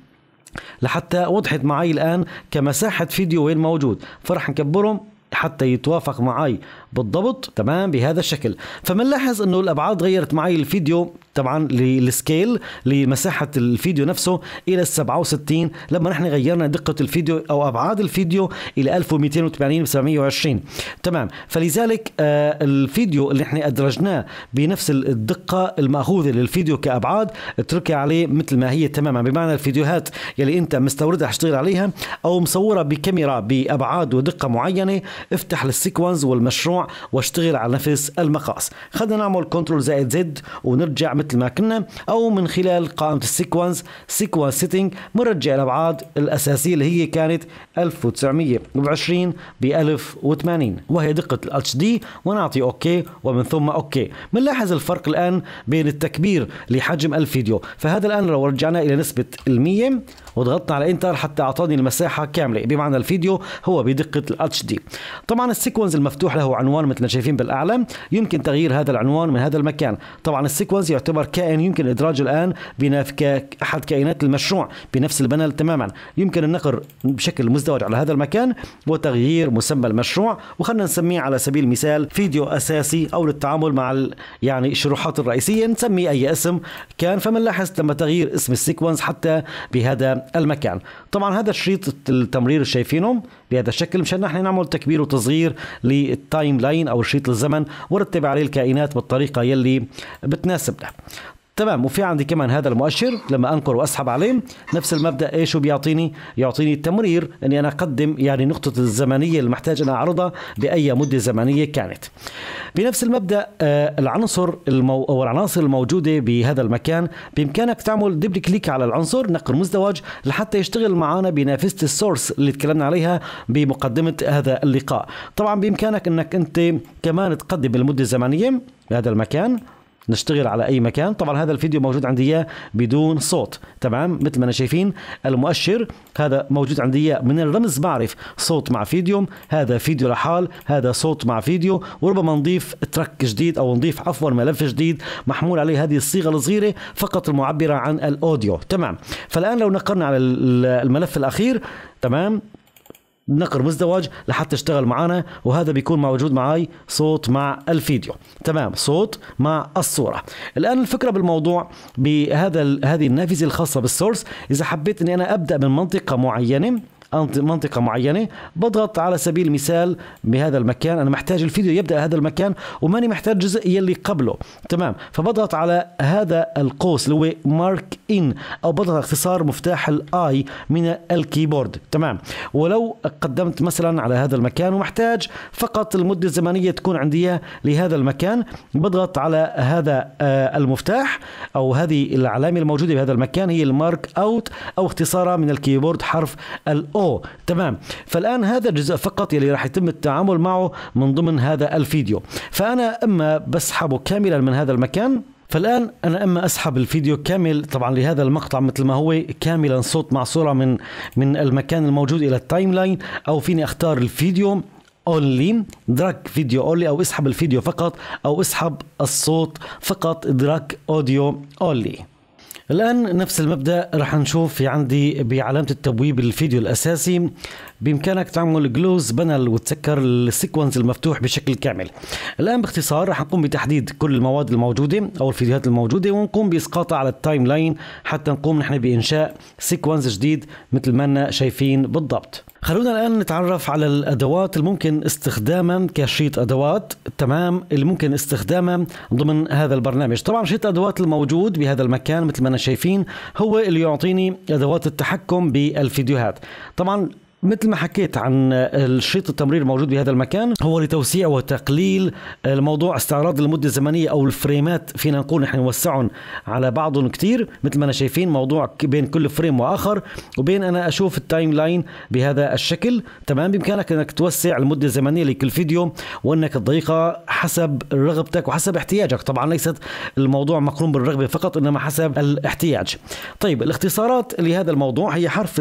Speaker 1: لحتى وضحت معي الآن كمساحة فيديو وين موجود فرح نكبرهم حتى يتوافق معي بالضبط تمام بهذا الشكل فبنلاحظ انه الابعاد غيرت معي الفيديو طبعا للسكيل لمساحه الفيديو نفسه الى 67 لما نحن غيرنا دقه الفيديو او ابعاد الفيديو الى 1280 ب 720 تمام فلذلك آه، الفيديو اللي نحن ادرجناه بنفس الدقه الماخوذه للفيديو كابعاد اتركي عليه مثل ما هي تماما بمعنى الفيديوهات يلي انت مستوردها حشتغل عليها او مصوره بكاميرا بابعاد ودقه معينه افتح للسيكونز والمشروع واشتغل على نفس المقاس خلينا نعمل كنترول زائد زد ونرجع مثل ما كنا او من خلال قائمه السيكونس سيكونس سيتنج بنرجع الابعاد الاساسيه اللي هي كانت 1920 ب 1080 وهي دقه الاتش دي ونعطي اوكي ومن ثم اوكي بنلاحظ الفرق الان بين التكبير لحجم الفيديو فهذا الان لو رجعنا الى نسبه ال 100 وضغطنا على انتر حتى اعطاني المساحه كامله بمعنى الفيديو هو بدقه الاتش دي طبعا السيكونز المفتوح له عنوان مثل ما شايفين بالاعلى يمكن تغيير هذا العنوان من هذا المكان طبعا السيكونز يعتبر كائن يمكن ادراجه الان كاحد كائنات المشروع بنفس البنل تماما يمكن النقر بشكل مزدوج على هذا المكان وتغيير مسمى المشروع وخلنا نسميه على سبيل المثال فيديو اساسي او للتعامل مع يعني الشروحات الرئيسيه نسميه اي اسم كان فمنلاحظ تم تغيير اسم السيكونس حتى بهذا المكان طبعا هذا الشريط التمرير اللي شايفينه بهذا الشكل مشان نحن نعمل تكبير وتصغير للتايم لاين او شريط الزمن ونرتب عليه الكائنات بالطريقه يلي بتناسبنا تمام وفي عندي كمان هذا المؤشر لما انقر واسحب عليه نفس المبدا ايش بيعطيني يعطيني التمرير اني انا اقدم يعني نقطه الزمنيه اللي محتاج انا اعرضها باي مده زمنيه كانت بنفس المبدا آه، العنصر المو... او العناصر الموجوده بهذا المكان بامكانك تعمل دبل كليك على العنصر نقر مزدوج لحتى يشتغل معنا بنافسه السورس اللي تكلمنا عليها بمقدمه هذا اللقاء طبعا بامكانك انك انت كمان تقدم المده الزمنيه بهذا المكان نشتغل على اي مكان طبعا هذا الفيديو موجود عندي اياه بدون صوت تمام مثل ما انا شايفين المؤشر هذا موجود عندي اياه من الرمز بعرف صوت مع فيديو هذا فيديو لحال هذا صوت مع فيديو وربما نضيف ترك جديد او نضيف عفوا ملف جديد محمول عليه هذه الصيغه الصغيره فقط المعبره عن الاوديو تمام فالان لو نقرنا على الملف الاخير تمام نقر مزدوج لحتى اشتغل معانا وهذا بيكون موجود معي صوت مع الفيديو تمام صوت مع الصورة الآن الفكرة بالموضوع بهذا هذه النافذة الخاصة بالسورس إذا حبيت أني أنا أبدأ من منطقة معينة منطقة معينة بضغط على سبيل المثال بهذا المكان أنا محتاج الفيديو يبدأ هذا المكان وماني محتاج جزء يلي قبله تمام فبضغط على هذا القوس اللي هو مارك إن أو بضغط اختصار مفتاح الآي من الكيبورد تمام ولو قدمت مثلا على هذا المكان ومحتاج فقط المدة الزمنية تكون عندي لهذا المكان بضغط على هذا آه، المفتاح أو هذه العلامة الموجودة بهذا المكان هي المارك أوت أو اختصارها من الكيبورد حرف الأو اوه تمام فالان هذا الجزء فقط يلي راح يتم التعامل معه من ضمن هذا الفيديو فانا اما بسحبه كاملا من هذا المكان فالان انا اما اسحب الفيديو كامل طبعا لهذا المقطع مثل ما هو كاملا صوت مع صوره من من المكان الموجود الى التايم لاين او فيني اختار الفيديو اونلي دراك فيديو اونلي او اسحب الفيديو فقط او اسحب الصوت فقط دراك اوديو اونلي الآن نفس المبدأ راح نشوف في عندي بعلامة التبويب الفيديو الأساسي بإمكانك تعمل جلوز بانل وتسكر السيكونس المفتوح بشكل كامل الآن باختصار راح نقوم بتحديد كل المواد الموجودة أو الفيديوهات الموجودة ونقوم بإسقاطها على التايم لاين حتى نقوم نحن بإنشاء سيكونس جديد مثل ما شايفين بالضبط خلونا الآن نتعرف على الأدوات الممكن استخدامها كشيت أدوات تمام اللي ممكن استخدامها ضمن هذا البرنامج طبعا شيت أدوات الموجود بهذا المكان مثل ما أنا شايفين هو اللي يعطيني أدوات التحكم بالفيديوهات طبعا مثل ما حكيت عن الشيط التمرير الموجود بهذا المكان هو لتوسيع وتقليل الموضوع استعراض المدة الزمنية أو الفريمات فينا نقول نحن نوسعهم على بعضهم كتير مثل ما أنا شايفين موضوع بين كل فريم وآخر وبين أنا أشوف التايم لاين بهذا الشكل تمام بإمكانك أنك توسع المدة الزمنية لكل فيديو وأنك تضيقها حسب رغبتك وحسب احتياجك طبعا ليست الموضوع مقرون بالرغبة فقط إنما حسب الاحتياج طيب الاختصارات لهذا الموضوع هي حرف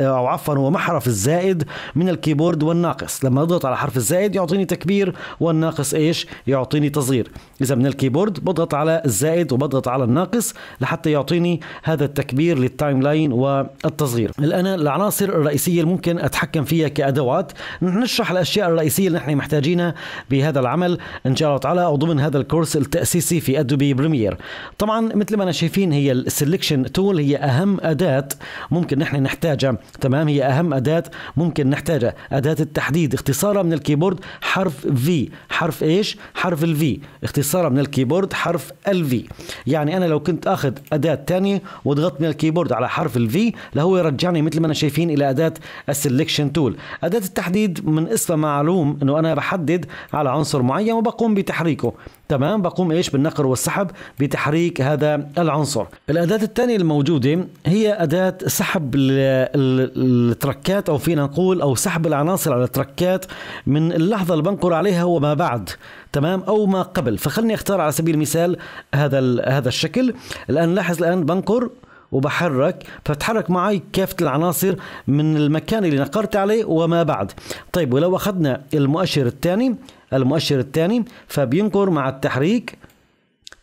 Speaker 1: أو عفوا هو محرف الحرف الزائد من الكيبورد والناقص لما اضغط على حرف الزائد يعطيني تكبير والناقص ايش يعطيني تصغير اذا من الكيبورد بضغط على الزائد وبضغط على الناقص لحتى يعطيني هذا التكبير للتايم لاين والتصغير الان العناصر الرئيسيه اللي ممكن اتحكم فيها كادوات نشرح الاشياء الرئيسيه اللي نحن محتاجينها بهذا العمل ان شاء الله تعالى او ضمن هذا الكورس التاسيسي في ادوبي بريمير طبعا مثل ما انا شايفين هي السلكشن تول هي اهم اداه ممكن نحن نحتاجها تمام هي اهم اداه أداة ممكن نحتاجها أداة التحديد اختصارها من الكيبورد حرف في حرف إيش؟ حرف الفي اختصارها من الكيبورد حرف الفي يعني أنا لو كنت أخذ أداة تانية وضغطت من الكيبورد على حرف الفي لهو يرجعني مثل ما أنا شايفين إلى أداة السلكشن تول أداة التحديد من اسمها معلوم أنه أنا بحدد على عنصر معين وبقوم بتحريكه تمام بقوم ايش بالنقر والسحب بتحريك هذا العنصر الاداه الثانيه الموجوده هي اداه سحب التركات او فينا نقول او سحب العناصر على التركات من اللحظه اللي بنقر عليها وما بعد تمام او ما قبل فخلني اختار على سبيل المثال هذا هذا الشكل الان لاحظ الان بنقر وبحرك فتحرك معي كافة العناصر من المكان اللي نقرت عليه وما بعد طيب ولو أخذنا المؤشر الثاني المؤشر الثاني فبينقر مع التحريك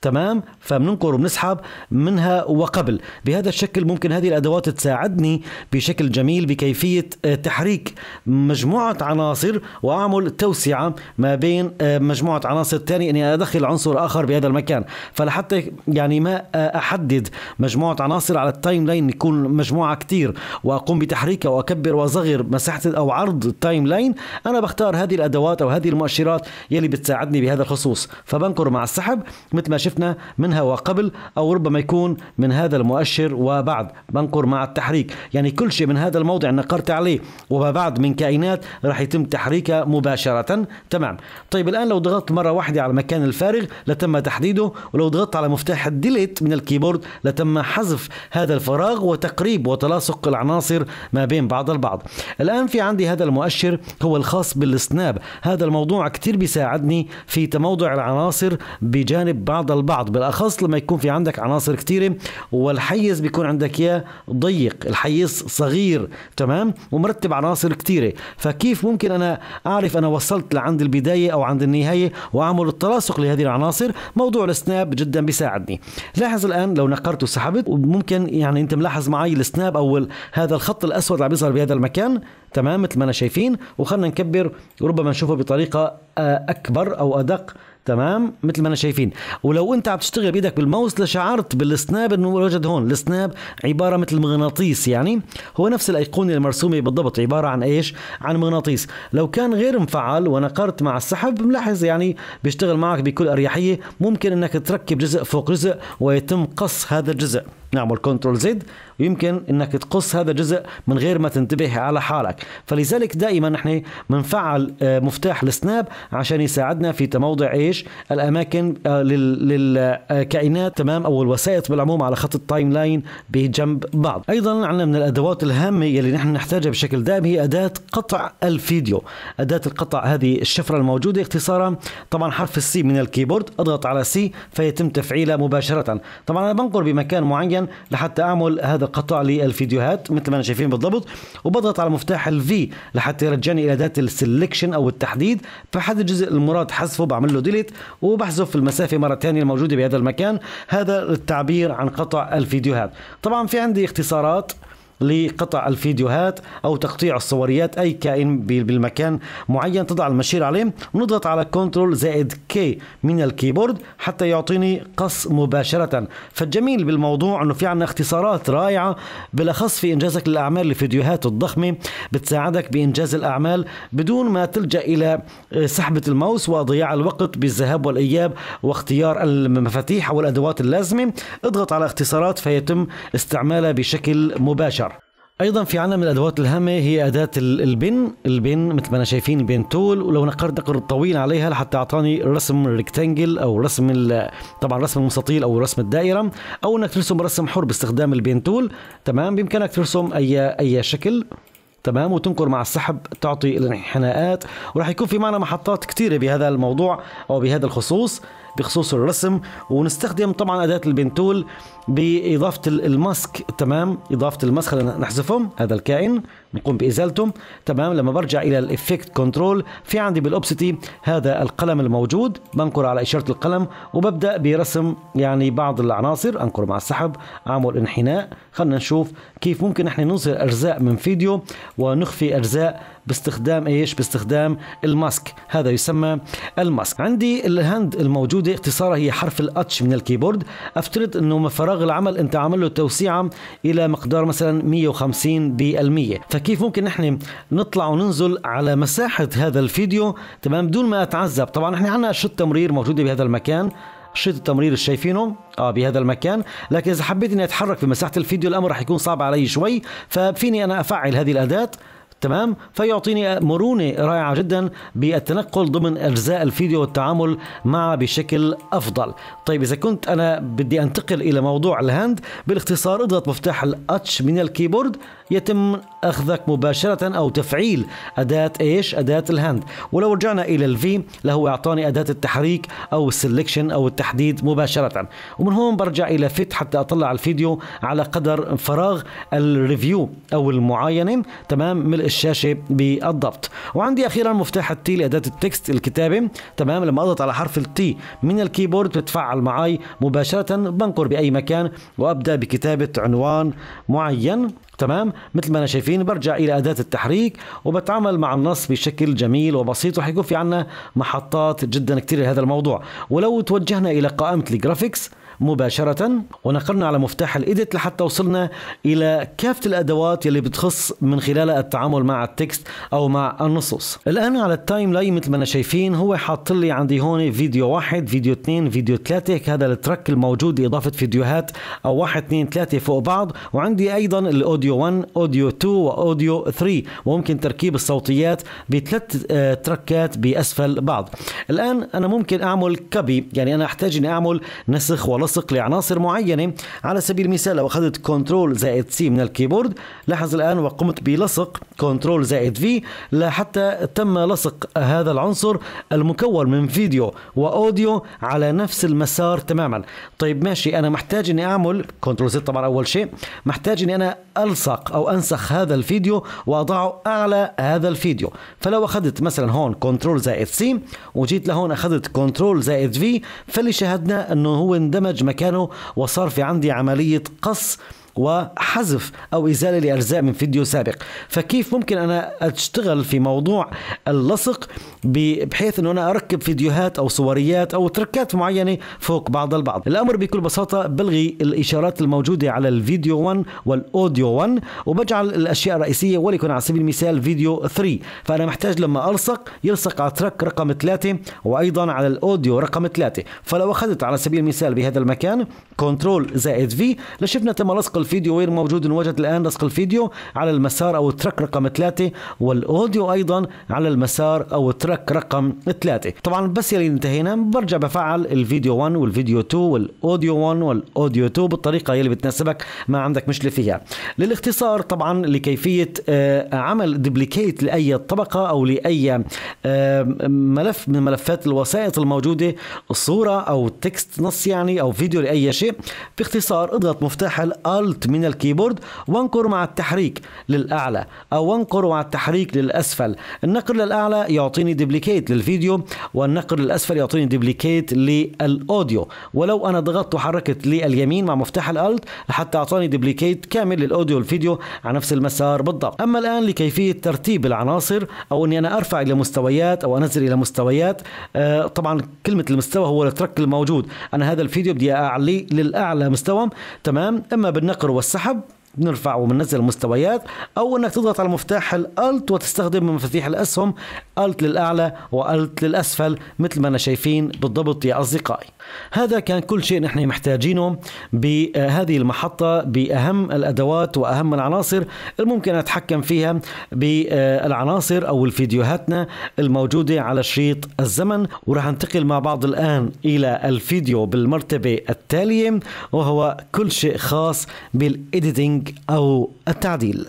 Speaker 1: تمام فبننقر وبنسحب منها وقبل بهذا الشكل ممكن هذه الادوات تساعدني بشكل جميل بكيفيه آه، تحريك مجموعه عناصر واعمل توسعه ما بين آه، مجموعه عناصر ثانيه اني ادخل عنصر اخر بهذا المكان فلحتى يعني ما آه، احدد مجموعه عناصر على التايم لاين يكون مجموعه كثير واقوم بتحريكها واكبر واصغر مساحه او عرض التايم لاين انا بختار هذه الادوات او هذه المؤشرات يلي بتساعدني بهذا الخصوص فبنقر مع السحب مثل ما شفت شفنا منها وقبل أو ربما يكون من هذا المؤشر وبعد بنقر مع التحريك يعني كل شيء من هذا الموضع نقرت عليه وما بعد من كائنات راح يتم تحريكها مباشرة تمام طيب الآن لو ضغطت مرة واحدة على المكان الفارغ لتم تحديده ولو ضغطت على مفتاح الديليت من الكيبورد لتم حذف هذا الفراغ وتقريب وتلاصق العناصر ما بين بعض البعض الآن في عندي هذا المؤشر هو الخاص بالسناب هذا الموضوع كتير بيساعدني في تموضع العناصر بجانب بعض البعض بالاخص لما يكون في عندك عناصر كثيره والحيز بيكون عندك اياه ضيق الحيز صغير تمام ومرتب عناصر كثيره فكيف ممكن انا اعرف انا وصلت لعند البدايه او عند النهايه واعمل التلاصق لهذه العناصر موضوع السناب جدا بيساعدني لاحظ الان لو نقرت وسحبت وممكن يعني انت ملاحظ معي السناب او هذا الخط الاسود اللي عم بيظهر بهذا المكان تمام مثل ما انا شايفين وخلنا نكبر وربما نشوفه بطريقه آه، اكبر او ادق تمام مثل ما انا شايفين ولو انت عم تشتغل بايدك بالماوس لشعرت بالسناب الموجود هون السناب عباره مثل مغناطيس يعني هو نفس الايقونه المرسومه بالضبط عباره عن ايش عن مغناطيس لو كان غير مفعل ونقرت مع السحب ملاحظ يعني بيشتغل معك بكل اريحيه ممكن انك تركب جزء فوق جزء ويتم قص هذا الجزء نعمل كنترول زد ويمكن انك تقص هذا الجزء من غير ما تنتبه على حالك فلذلك دائما نحن بنفعل آه، مفتاح السناب عشان يساعدنا في تموضع ايش الاماكن آه، للكائنات آه، تمام او الوسائط بالعموم على خط التايم لاين بجنب بعض ايضا عندنا من الادوات الهامه يلي نحن نحتاجها بشكل دائم هي اداه قطع الفيديو اداه القطع هذه الشفره الموجوده اختصارا طبعا حرف السي من الكيبورد اضغط على سي فيتم تفعيلها مباشره طبعا انا بنقر بمكان معين معين لحتى اعمل هذا القطع للفيديوهات مثل ما انا شايفين بالضبط وبضغط على مفتاح الفي لحتى يرجعني الى اداه السلكشن او التحديد فحدد الجزء المراد حذفه بعمل له ديليت وبحذف المسافه مره ثانيه الموجوده بهذا المكان هذا التعبير عن قطع الفيديوهات طبعا في عندي اختصارات لقطع الفيديوهات أو تقطيع الصوريات أي كائن بالمكان معين تضع المشير عليه ونضغط على كنترول زائد كي من الكيبورد حتى يعطيني قص مباشرة فالجميل بالموضوع أنه في عنا اختصارات رائعة بالأخص في إنجازك للأعمال لفيديوهات الضخمة بتساعدك بإنجاز الأعمال بدون ما تلجأ إلى آه، سحبة الماوس وضياع الوقت بالذهاب والإياب واختيار المفاتيح والأدوات اللازمة اضغط على اختصارات فيتم استعمالها بشكل مباشر ايضا في من الادوات الهامه هي اداه البن البن مثل ما انا شايفين بين تول ولو نقرت نقر طويل عليها لحتى اعطاني رسم ريكتانجل او رسم طبعا رسم المستطيل او رسم الدائره او انك ترسم رسم حر باستخدام البين تول تمام بامكانك ترسم اي اي شكل تمام وتنقر مع السحب تعطي الانحناءات وراح يكون في معنا محطات كثيره بهذا الموضوع او بهذا الخصوص بخصوص الرسم ونستخدم طبعا اداه البنتول باضافه الماسك تمام اضافه الماسك خلينا نحذفهم هذا الكائن نقوم بازالتهم تمام لما برجع الى الافكت كنترول في عندي بالاوبسيتي هذا القلم الموجود بنقر على اشاره القلم وببدا برسم يعني بعض العناصر انقر مع السحب اعمل انحناء خلينا نشوف كيف ممكن احنا نظهر اجزاء من فيديو ونخفي اجزاء باستخدام ايش باستخدام الماسك هذا يسمى الماسك عندي الهند الموجوده اختصارها هي حرف الاتش من الكيبورد افترض انه فراغ العمل انت عامل له توسيعه الى مقدار مثلا 150 بالمية فكيف ممكن نحن نطلع وننزل على مساحه هذا الفيديو تمام بدون ما اتعذب طبعا نحن عندنا أشرطة تمرير موجوده بهذا المكان شريط التمرير اللي شايفينه اه بهذا المكان لكن اذا حبيت اني اتحرك في مساحه الفيديو الامر رح يكون صعب علي شوي ففيني انا افعل هذه الاداه تمام فيعطيني مرونه رائعه جدا بالتنقل ضمن اجزاء الفيديو والتعامل معه بشكل افضل طيب اذا كنت انا بدي انتقل الى موضوع الهاند بالاختصار اضغط مفتاح الاتش من الكيبورد يتم أخذك مباشرة أو تفعيل أداة إيش أداة الهند ولو رجعنا إلى الفي لهو أعطاني أداة التحريك أو السلكشن أو التحديد مباشرة ومن هون برجع إلى فيت حتى أطلع الفيديو على قدر فراغ الريفيو أو المعاينة تمام ملء الشاشة بالضبط وعندي أخيرا مفتاح التي لأداة التكست الكتابة تمام لما أضغط على حرف التي من الكيبورد بتفعل معي مباشرة بنقر بأي مكان وأبدأ بكتابة عنوان معين تمام مثل ما انا شايفين برجع الى اداه التحريك وبتعامل مع النص بشكل جميل وبسيط وحيكون في عنا محطات جدا كثير لهذا الموضوع ولو توجهنا الى قائمه الجرافيكس مباشرة ونقلنا على مفتاح الإيديت لحتى وصلنا إلى كافة الأدوات يلي بتخص من خلالها التعامل مع التكست أو مع النصوص الآن على التايم لاين مثل ما أنا شايفين هو حاط لي عندي هون فيديو واحد فيديو اثنين فيديو ثلاثة هذا الترك الموجود إضافة فيديوهات أو واحد اثنين ثلاثة فوق بعض وعندي أيضا الأوديو 1 أوديو 2 وأوديو 3 وممكن تركيب الصوتيات بثلاث آه، تركات بأسفل بعض الآن أنا ممكن أعمل كبي يعني أنا أحتاج أني أعمل نسخ ولص لصق لعناصر معينة على سبيل المثال لو أخذت كنترول زائد سي من الكيبورد لاحظ الآن وقمت بلصق كنترول زائد في لحتى تم لصق هذا العنصر المكون من فيديو وأوديو على نفس المسار تماما طيب ماشي أنا محتاج أني أعمل كنترول زد طبعا أول شيء محتاج أني أنا ألصق أو أنسخ هذا الفيديو وأضعه أعلى هذا الفيديو فلو أخذت مثلا هون كنترول زائد سي وجيت لهون أخذت كنترول زائد في فاللي شاهدنا أنه هو اندمج مكانه وصار في عندي عملية قص وحذف أو إزالة لأجزاء من فيديو سابق فكيف ممكن أنا أشتغل في موضوع اللصق بحيث أنه أنا أركب فيديوهات أو صوريات أو تركات معينة فوق بعض البعض الأمر بكل بساطة بلغي الإشارات الموجودة على الفيديو 1 والأوديو 1 وبجعل الأشياء الرئيسية وليكن على سبيل المثال فيديو 3 فأنا محتاج لما ألصق يلصق على ترك رقم 3 وأيضا على الأوديو رقم 3 فلو أخذت على سبيل المثال بهذا المكان كنترول زائد في لشفنا تم لصق الفيديو وين موجود إن الآن لصق الفيديو على المسار أو التراك رقم ثلاثة والأوديو أيضا على المسار أو التراك رقم ثلاثة طبعا بس يلي انتهينا برجع بفعل الفيديو 1 والفيديو 2 والأوديو 1 والأوديو 2 بالطريقة يلي بتناسبك ما عندك مشكلة فيها للاختصار طبعا لكيفية آه، عمل دوبليكيت لأي طبقة أو لأي آه، ملف من ملفات الوسائط الموجودة صورة أو تكست نص يعني أو فيديو لأي شيء باختصار اضغط مفتاح الألت الالت من الكيبورد وانقر مع التحريك للاعلى او انقر مع التحريك للاسفل النقر للاعلى يعطيني ديبليكيت للفيديو والنقر للاسفل يعطيني ديبليكيت للاوديو ولو انا ضغطت وحركت لليمين مع مفتاح الالت حتى اعطاني ديبليكيت كامل للاوديو والفيديو على نفس المسار بالضبط اما الان لكيفيه ترتيب العناصر او اني انا ارفع الى مستويات او انزل الى مستويات آه طبعا كلمه المستوى هو الترك الموجود انا هذا الفيديو بدي اعليه للاعلى مستوى تمام اما بالنقر النقر والسحب بنرفع وبننزل المستويات او انك تضغط على مفتاح الالت وتستخدم مفاتيح الاسهم الت للاعلى والت للاسفل مثل ما انا شايفين بالضبط يا اصدقائي هذا كان كل شيء نحن محتاجينه بهذه المحطة بأهم الأدوات وأهم العناصر الممكن أتحكم فيها بالعناصر أو الفيديوهاتنا الموجودة على شريط الزمن وراح انتقل مع بعض الآن إلى الفيديو بالمرتبة التالية وهو كل شيء خاص بالإيديتنج أو التعديل